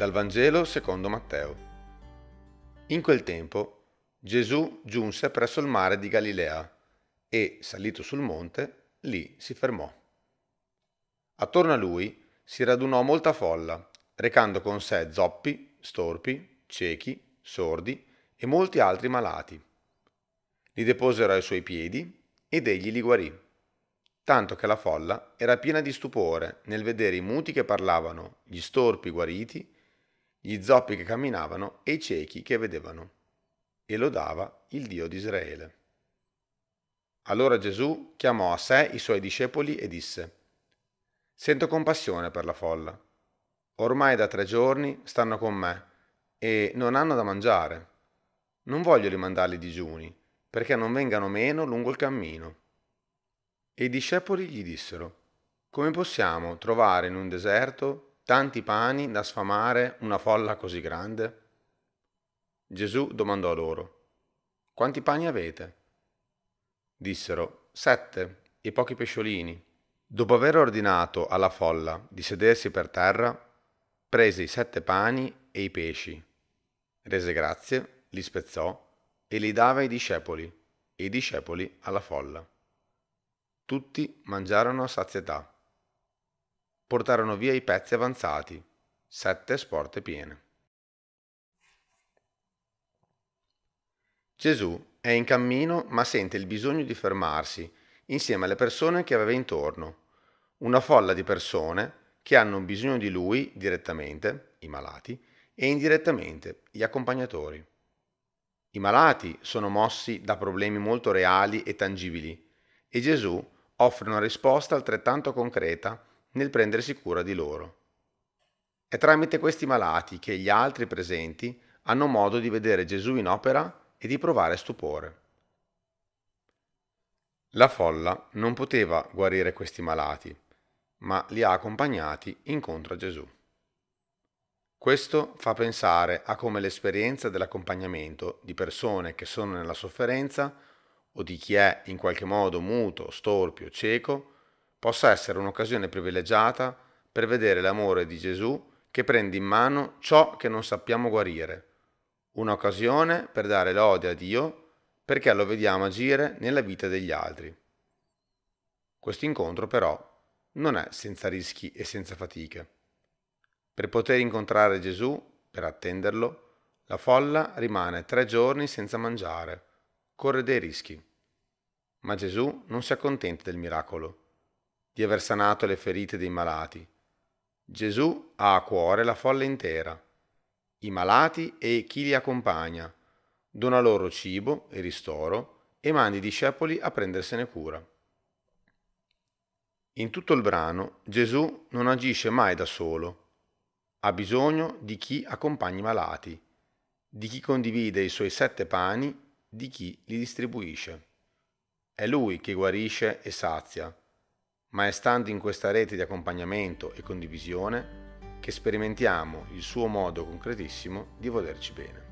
Dal Vangelo secondo Matteo. In quel tempo Gesù giunse presso il mare di Galilea e, salito sul monte, lì si fermò. Attorno a lui si radunò molta folla, recando con sé zoppi, storpi, ciechi, sordi e molti altri malati. Li deposero ai suoi piedi ed egli li guarì tanto che la folla era piena di stupore nel vedere i muti che parlavano, gli storpi guariti gli zoppi che camminavano e i ciechi che vedevano, e lodava il Dio di Israele. Allora Gesù chiamò a sé i suoi discepoli e disse, Sento compassione per la folla. Ormai da tre giorni stanno con me e non hanno da mangiare. Non voglio rimandarli digiuni, perché non vengano meno lungo il cammino. E i discepoli gli dissero, Come possiamo trovare in un deserto tanti pani da sfamare una folla così grande? Gesù domandò loro, Quanti pani avete? Dissero, Sette e pochi pesciolini. Dopo aver ordinato alla folla di sedersi per terra, prese i sette pani e i pesci, rese grazie, li spezzò e li dava ai discepoli, e i discepoli alla folla. Tutti mangiarono a sazietà portarono via i pezzi avanzati, sette sporte piene. Gesù è in cammino ma sente il bisogno di fermarsi insieme alle persone che aveva intorno, una folla di persone che hanno bisogno di lui direttamente, i malati, e indirettamente, gli accompagnatori. I malati sono mossi da problemi molto reali e tangibili e Gesù offre una risposta altrettanto concreta nel prendersi cura di loro. È tramite questi malati che gli altri presenti hanno modo di vedere Gesù in opera e di provare stupore. La folla non poteva guarire questi malati, ma li ha accompagnati incontro a Gesù. Questo fa pensare a come l'esperienza dell'accompagnamento di persone che sono nella sofferenza o di chi è in qualche modo muto, storpio, cieco, possa essere un'occasione privilegiata per vedere l'amore di Gesù che prende in mano ciò che non sappiamo guarire, un'occasione per dare lode a Dio perché lo vediamo agire nella vita degli altri. Questo incontro però non è senza rischi e senza fatiche. Per poter incontrare Gesù, per attenderlo, la folla rimane tre giorni senza mangiare, corre dei rischi. Ma Gesù non si accontenta del miracolo di aver sanato le ferite dei malati. Gesù ha a cuore la folla intera, i malati e chi li accompagna, dona loro cibo e ristoro e manda i discepoli a prendersene cura. In tutto il brano Gesù non agisce mai da solo, ha bisogno di chi accompagna i malati, di chi condivide i suoi sette pani, di chi li distribuisce. È lui che guarisce e sazia ma è stando in questa rete di accompagnamento e condivisione che sperimentiamo il suo modo concretissimo di volerci bene.